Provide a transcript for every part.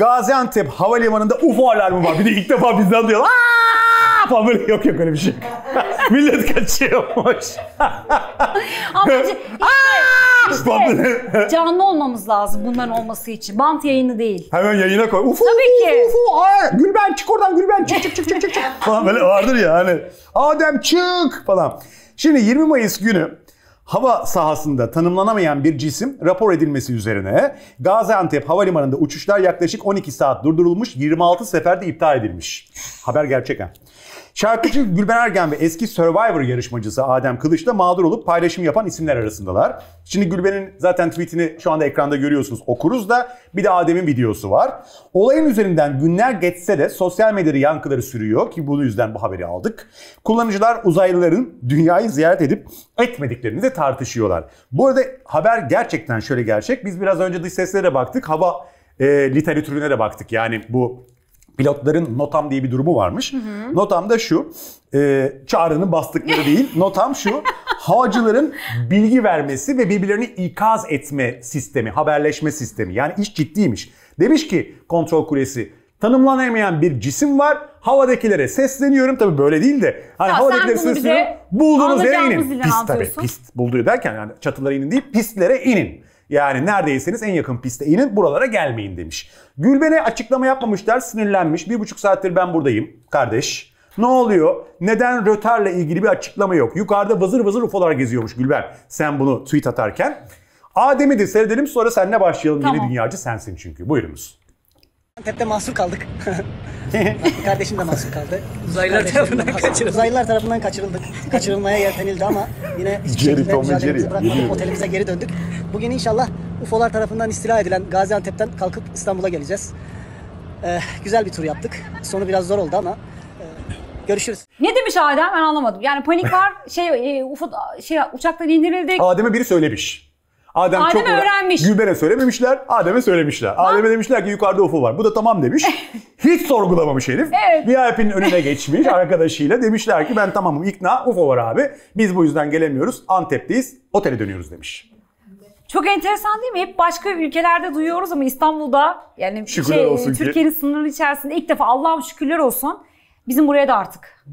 Gaziantep havalimanında UFO alarmı var. Bir de ilk defa bizden duyuyorlar. Aa! falan böyle yok yok öyle bir şey. Millet kaçıyormuş. Ablacığım Aa! işte canlı olmamız lazım bunların olması için. Bant yayını değil. Hemen yayına koy. Ufo, Tabii ki. ufo, Ay, Gülben çık oradan Gülben çık çık çık çık çık. falan böyle vardır ya hani. Adem çık falan. Şimdi 20 Mayıs günü hava sahasında tanımlanamayan bir cisim rapor edilmesi üzerine Gaziantep Havalimanı'nda uçuşlar yaklaşık 12 saat durdurulmuş, 26 seferde iptal edilmiş. Haber gerçek ha. Şarkıcı Gülben Ergen ve eski Survivor yarışmacısı Adem Kılıç da mağdur olup paylaşım yapan isimler arasındalar. Şimdi Gülben'in zaten tweetini şu anda ekranda görüyorsunuz okuruz da bir de Adem'in videosu var. Olayın üzerinden günler geçse de sosyal medyada yankıları sürüyor ki bu yüzden bu haberi aldık. Kullanıcılar uzaylıların dünyayı ziyaret edip etmediklerini de tartışıyorlar. Bu arada haber gerçekten şöyle gerçek. Biz biraz önce dış seslere baktık. Hava e, literatürüne de baktık. Yani bu pilotların notam diye bir durumu varmış. Hı hı. Notam da şu. E, çağrının bastıkları değil. Notam şu. Havacıların bilgi vermesi ve birbirlerini ikaz etme sistemi, haberleşme sistemi. Yani iş ciddiymiş. Demiş ki kontrol kulesi tanımlanamayan bir cisim var. Havadakilere sesleniyorum. Tabii böyle değil de. Hani ya havadakilere sesleniyorum. Bulduğunuz yere inin. Pist tabii. Pist bulduğu derken yani çatılara inin değil pistlere inin. Yani neredeyseniz en yakın piste inin buralara gelmeyin demiş. Gülben'e açıklama yapmamışlar sinirlenmiş. Bir buçuk saattir ben buradayım kardeş. Ne oluyor? Neden Röter'le ilgili bir açıklama yok? Yukarıda vızır vızır ufolar geziyormuş Gülben. Sen bunu tweet atarken. Adem'i de seyredelim sonra seninle başlayalım. Tamam. Yeni dünyacı sensin çünkü. Buyurunuz. Antep'te mahsur kaldık. Kardeşim de mahsur kaldı. Uzaylılar tarafından kaçırıldık. Uzaylılar tarafından kaçırıldık. Kaçırılmaya yeltenildi ama yine hiçbir şekilde mücadelemizi bırakmadık. Otelimize geri döndük. Bugün inşallah UFO'lar tarafından istila edilen Gaziantep'ten kalkıp İstanbul'a geleceğiz. Ee, güzel bir tur yaptık. Sonu biraz zor oldu ama e, görüşürüz. Ne demiş Adem ben anlamadım. Yani panik var. Şey, e, UFO şey uçaktan indirildik. Adem'e biri söylemiş. Adem, Adem çok öğrenmiş. Gülben'e söylememişler, Adem'e söylemişler. Adem'e demişler ki yukarıda UFO var. Bu da tamam demiş. Hiç sorgulamamış herif. Evet. VIP'nin önüne geçmiş arkadaşıyla. Demişler ki ben tamamım ikna UFO var abi. Biz bu yüzden gelemiyoruz. Antep'teyiz. Otele dönüyoruz demiş. Çok enteresan değil mi? Hep başka ülkelerde duyuyoruz ama İstanbul'da yani şükürler şey, Türkiye'nin sınırları içerisinde ilk defa Allah'ım şükürler olsun. Bizim buraya da artık.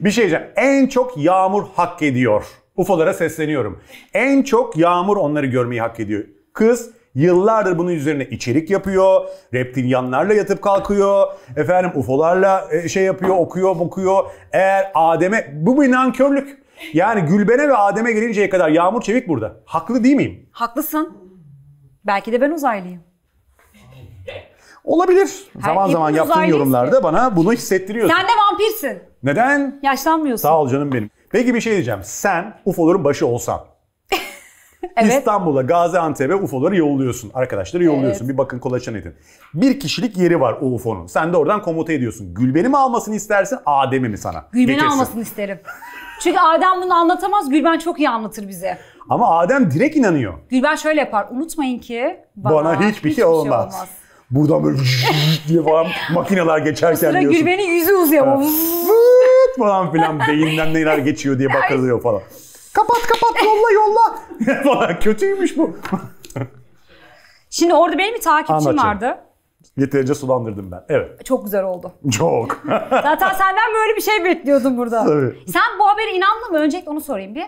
Bir şey diyeceğim. En çok yağmur hak ediyor UFO'lara sesleniyorum. En çok Yağmur onları görmeyi hak ediyor. Kız yıllardır bunun üzerine içerik yapıyor. Reptilyanlarla yatıp kalkıyor. Efendim UFO'larla e, şey yapıyor, okuyor, okuyor. Eğer Adem'e... Bu bir nankörlük. Yani Gülben'e ve Adem'e gelinceye kadar Yağmur Çevik burada. Haklı değil miyim? Haklısın. Belki de ben uzaylıyım. Olabilir. zaman zaman yaptığın yorumlarda bana bunu hissettiriyorsun. Sen de vampirsin. Neden? Yaşlanmıyorsun. Sağ ol canım benim. Peki bir şey diyeceğim. Sen UFO'ların başı olsan. evet. İstanbul'a, Gaziantep'e UFO'ları yolluyorsun. Arkadaşları yolluyorsun. Evet. Bir bakın kolaçan edin. Bir kişilik yeri var o UFO'nun. Sen de oradan komuta ediyorsun. Gülben'i mi almasını istersin, Adem'i mi sana? Gülben'i Getirsin. almasını isterim. Çünkü Adem bunu anlatamaz. Gülben çok iyi anlatır bize. Ama Adem direkt inanıyor. Gülben şöyle yapar. Unutmayın ki bana, bana hiçbir, hiçbir şey olmaz. Şey olmaz. Buradan böyle diye falan makineler geçerken diyorsun. Gülben'in yüzü uzuyor falan filan beyinden neler geçiyor diye bakılıyor falan. Kapat kapat yolla yolla falan kötüymüş bu. Şimdi orada benim bir takipçim Anlatayım. vardı. Yeterince sulandırdım ben. Evet. Çok güzel oldu. Çok. Zaten senden böyle bir şey bekliyordum burada. Tabii. Sen bu habere inandın mı? Öncelikle onu sorayım bir.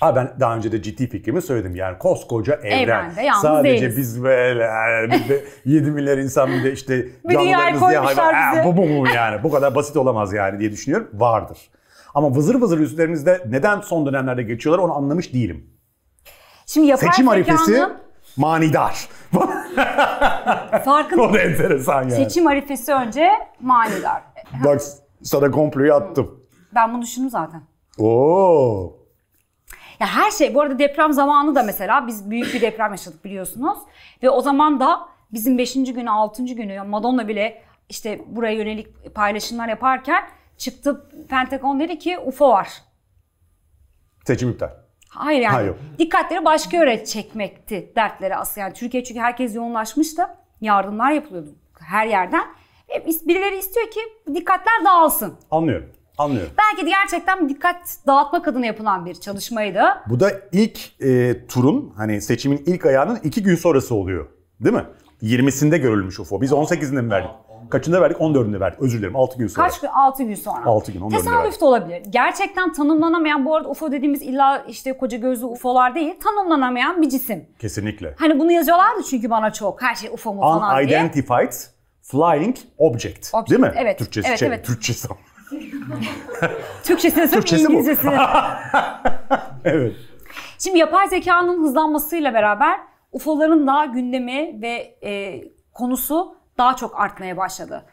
Ha ben daha önce de ciddi fikrimi söyledim. Yani koskoca evren. Evrende yalnız Sadece değiliz. biz ve yani 7 milyar insan bir de işte canlılarımız diye hayvan. Ee, bu, bu, bu yani. Bu kadar basit olamaz yani diye düşünüyorum. Vardır. Ama vızır vızır üstlerimizde neden son dönemlerde geçiyorlar onu anlamış değilim. Şimdi yapay Seçim harifesi manidar. Farkın. o da enteresan yani. Seçim harifesi önce manidar. Bak sana komployu attım. Ben bunu düşündüm zaten. Oo. Ya her şey bu arada deprem zamanı da mesela biz büyük bir deprem yaşadık biliyorsunuz. Ve o zaman da bizim 5. günü 6. günü Madonna bile işte buraya yönelik paylaşımlar yaparken çıktı Pentagon dedi ki UFO var. Seçim iptal. Hayır yani. Hayır. Dikkatleri başka yöre çekmekti dertleri aslında. Yani Türkiye çünkü herkes yoğunlaşmıştı. Yardımlar yapılıyordu her yerden. E, birileri istiyor ki dikkatler dağılsın. Anlıyorum. Anlıyorum. Belki de gerçekten dikkat dağıtmak adına yapılan bir çalışmaydı. Bu da ilk e, turun hani seçimin ilk ayağının iki gün sonrası oluyor. Değil mi? 20'sinde görülmüş UFO. Biz 18'inde mi verdik? Kaçında verdik? 14'ünde verdik. Özür dilerim. 6 gün sonra. Kaç gün? 6 gün sonra. 6 gün. 14'ünde Tesadüf de olabilir. Gerçekten tanımlanamayan bu arada UFO dediğimiz illa işte koca gözlü UFO'lar değil. Tanımlanamayan bir cisim. Kesinlikle. Hani bunu yazıyorlardı çünkü bana çok. Her şey UFO mu falan diye. Unidentified Flying Object. Object. Değil mi? Evet. Türkçesi evet, şey, evet. Türkçesi. Türkçesini sırf Türkçesi İngilizcesini. evet. Şimdi yapay zekanın hızlanmasıyla beraber UFO'ların daha gündemi ve e, konusu daha çok artmaya başladı.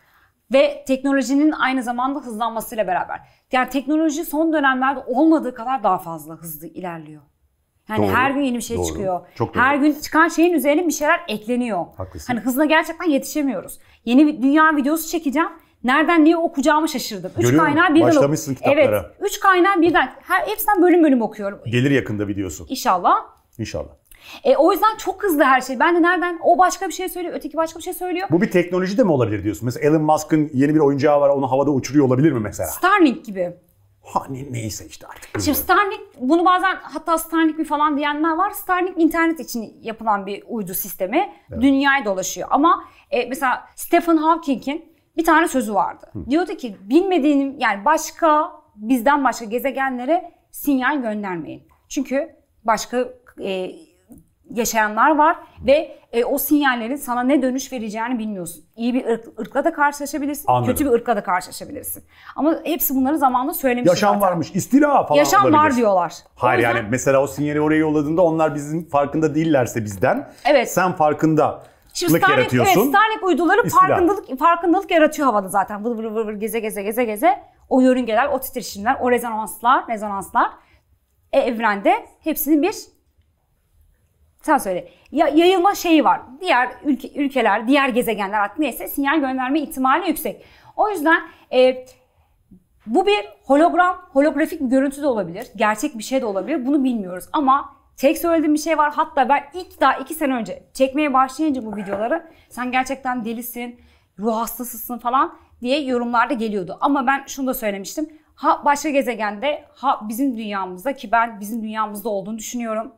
Ve teknolojinin aynı zamanda hızlanmasıyla beraber. Yani teknoloji son dönemlerde olmadığı kadar daha fazla hızlı ilerliyor. Yani doğru, her gün yeni bir şey doğru, çıkıyor. Çok doğru. Her gün çıkan şeyin üzerine bir şeyler ekleniyor. Haklısın. Hani hızına gerçekten yetişemiyoruz. Yeni bir dünya videosu çekeceğim Nereden niye okuyacağımı şaşırdım. Üç Görüyor kaynağı birden Başlamışsın ok- kitaplara. Evet. Üç kaynağı birden. Her, hepsinden bölüm bölüm okuyorum. Gelir yakında videosu. İnşallah. İnşallah. E, o yüzden çok hızlı her şey. Ben de nereden o başka bir şey söylüyor, öteki başka bir şey söylüyor. Bu bir teknoloji de mi olabilir diyorsun? Mesela Elon Musk'ın yeni bir oyuncağı var onu havada uçuruyor olabilir mi mesela? Starlink gibi. Hani neyse işte artık. Şimdi Starlink bunu bazen hatta Starlink mi falan diyenler var. Starlink internet için yapılan bir uydu sistemi. Evet. Dünyaya dolaşıyor. Ama e, mesela Stephen Hawking'in bir tane sözü vardı. Hı. Diyordu ki bilmediğim yani başka bizden başka gezegenlere sinyal göndermeyin. Çünkü başka e, yaşayanlar var ve e, o sinyallerin sana ne dönüş vereceğini bilmiyorsun. İyi bir ırk, ırkla da karşılaşabilirsin, Anladım. kötü bir ırkla da karşılaşabilirsin. Ama hepsi bunları zamanla söylemiş. Yaşam zaten. varmış, istila falan Yaşam olabilir. var diyorlar. Hayır yüzden... yani mesela o sinyali oraya yolladığında onlar bizim farkında değillerse bizden. Evet. Sen farkında Şimdi Starlink, Evet, Starlink uyduları İstila. farkındalık, farkındalık yaratıyor havada zaten. Vır vır vır vır geze geze geze geze. O yörüngeler, o titreşimler, o rezonanslar, rezonanslar e, evrende hepsinin bir sen söyle. Ya, yayılma şeyi var. Diğer ülke, ülkeler, diğer gezegenler artık neyse sinyal gönderme ihtimali yüksek. O yüzden e, bu bir hologram, holografik bir görüntü de olabilir. Gerçek bir şey de olabilir. Bunu bilmiyoruz ama Tek söylediğim bir şey var. Hatta ben ilk daha iki sene önce çekmeye başlayınca bu videoları sen gerçekten delisin, ruh hastasısın falan diye yorumlar da geliyordu. Ama ben şunu da söylemiştim. Ha başka gezegende ha bizim dünyamızda ki ben bizim dünyamızda olduğunu düşünüyorum.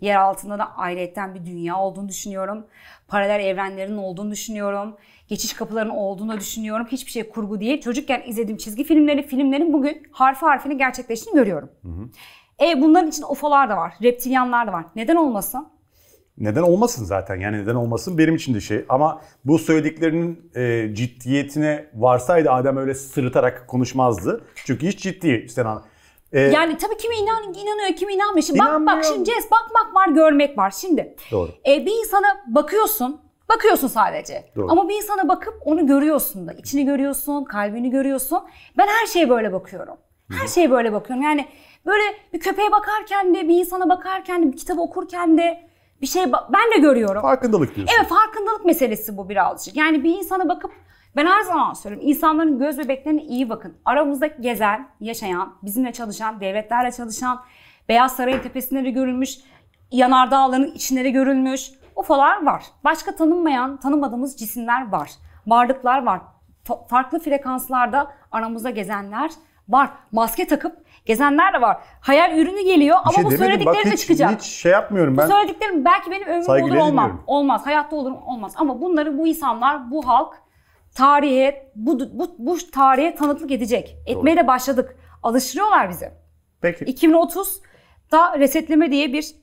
Yer altında da ayrıyetten bir dünya olduğunu düşünüyorum. Paralel evrenlerin olduğunu düşünüyorum. Geçiş kapılarının olduğunu düşünüyorum. Hiçbir şey kurgu değil. Çocukken izlediğim çizgi filmleri, filmlerin bugün harfi harfini gerçekleştiğini görüyorum. Hı hı. E bunların için UFO'lar da var, reptilyanlar da var. Neden olmasın? Neden olmasın zaten yani neden olmasın benim için de şey ama bu söylediklerinin e, ciddiyetine varsaydı Adem öyle sırıtarak konuşmazdı. Çünkü hiç ciddi Senan. Ee, yani tabii kimi inan, inanıyor, kimi inanmıyor. Şimdi bak bak şimdi Cez bakmak var, görmek var şimdi. Doğru. E, bir insana bakıyorsun, bakıyorsun sadece. Doğru. Ama bir insana bakıp onu görüyorsun da. içini görüyorsun, kalbini görüyorsun. Ben her şeye böyle bakıyorum. Her şeye böyle bakıyorum. Yani böyle bir köpeğe bakarken de, bir insana bakarken de, bir kitabı okurken de bir şey ben de görüyorum. Farkındalık diyorsun. Evet farkındalık meselesi bu birazcık. Yani bir insana bakıp ben her zaman söylüyorum insanların göz bebeklerine iyi bakın. Aramızdaki gezen, yaşayan, bizimle çalışan, devletlerle çalışan, Beyaz Saray'ın tepesinde de görülmüş, yanardağların içinde de görülmüş ufalar var. Başka tanınmayan, tanımadığımız cisimler var. Varlıklar var. Farklı frekanslarda aramızda gezenler Var. Maske takıp gezenler de var. Hayal ürünü geliyor ama şey bu söylediklerim Bak, de hiç, çıkacak. Hiç şey yapmıyorum ben. Bu söylediklerim belki benim ömrüm Saygıyla olur olmaz. Olmaz. Hayatta olurum olmaz. Ama bunları bu insanlar, bu halk tarihe, bu, bu, bu tarihe tanıklık edecek. Etmeye Doğru. de başladık. Alıştırıyorlar bizi. Peki. 2030 da resetleme diye bir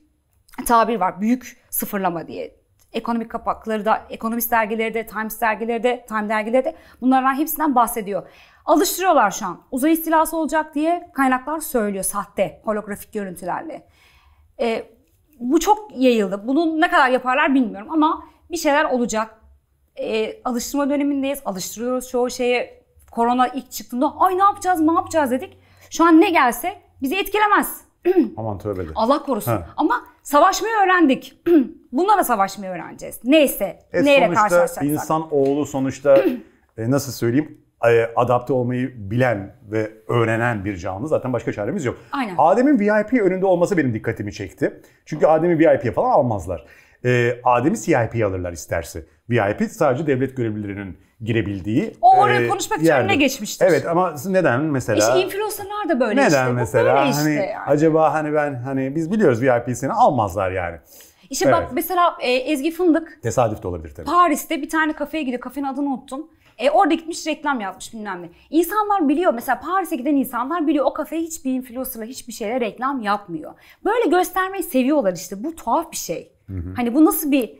tabir var. Büyük sıfırlama diye. Ekonomik kapakları da, ekonomist dergileri de, Times dergileri de, Time dergileri de bunlardan hepsinden bahsediyor. Alıştırıyorlar şu an. Uzay istilası olacak diye kaynaklar söylüyor sahte holografik görüntülerle. E, bu çok yayıldı. Bunu ne kadar yaparlar bilmiyorum ama bir şeyler olacak. E, alıştırma dönemindeyiz. Alıştırıyoruz çoğu şeye. Korona ilk çıktığında ay ne yapacağız ne yapacağız dedik. Şu an ne gelse bizi etkilemez. Aman tövbe de. Allah korusun. Ha. Ama savaşmayı öğrendik. da savaşmayı öğreneceğiz. Neyse. E, neyle sonuçta insan oğlu sonuçta e, nasıl söyleyeyim e, adapte olmayı bilen ve öğrenen bir canlı. Zaten başka çaremiz yok. Aynen. Adem'in VIP önünde olması benim dikkatimi çekti. Çünkü Adem'i VIP'ye falan almazlar. Ee, Adem'i CIP'ye alırlar isterse. VIP sadece devlet görevlilerinin girebildiği O e, oraya e, konuşmak için ne önüne geçmiştir. Evet ama neden mesela? İşte influencerlar da böyle neden işte. Neden mesela? Böyle işte hani yani. Acaba hani ben hani biz biliyoruz VIP seni almazlar yani. İşte evet. bak mesela e, Ezgi Fındık. Tesadüf de olabilir tabii. Paris'te bir tane kafeye gidiyor. Kafenin adını unuttum. E, orada gitmiş reklam yazmış bilmem ne. İnsanlar biliyor mesela Paris'e giden insanlar biliyor o kafe hiçbir influencer'la hiçbir şeyle reklam yapmıyor. Böyle göstermeyi seviyorlar işte bu tuhaf bir şey. Hı hı. Hani bu nasıl bir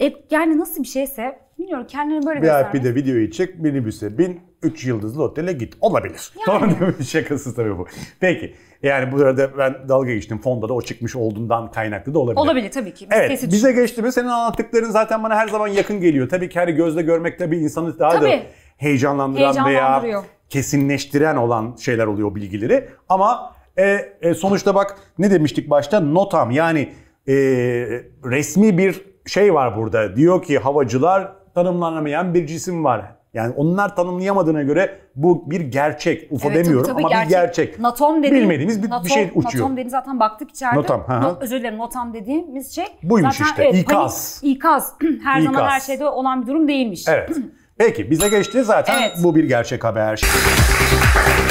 e, yani nasıl bir şeyse bilmiyorum kendini böyle göstermek. VIP'de videoyu çek minibüse bin üç yıldızlı otele git olabilir. Yani. Tamam değil mi? tabii bu. Peki yani bu arada ben dalga geçtim. Fonda da o çıkmış olduğundan kaynaklı da olabilir. Olabilir tabii ki. Biz evet, kesit... bize geçti mi senin anlattıkların zaten bana her zaman yakın geliyor. Tabii ki hani gözle görmek de bir insanı daha tabii. da heyecanlandıran veya kesinleştiren olan şeyler oluyor bilgileri. Ama e, e, sonuçta bak ne demiştik başta? Notam yani e, resmi bir şey var burada. Diyor ki havacılar tanımlanamayan bir cisim var. Yani onlar tanımlayamadığına göre bu bir gerçek. UFO evet, demiyorum tabii, tabii, ama gerçek. bir gerçek. Natom dediğim, Bilmediğimiz bir, NATO, bir şey uçuyor. Natom dediğim zaten baktık içeride. Notam. Hı -hı. özür dilerim notam dediğimiz şey. Buymuş zaten, işte. Evet, İkaz. Panik, ikaz. her ikaz. zaman her şeyde olan bir durum değilmiş. Evet. Peki bize geçti zaten evet. bu bir gerçek haber.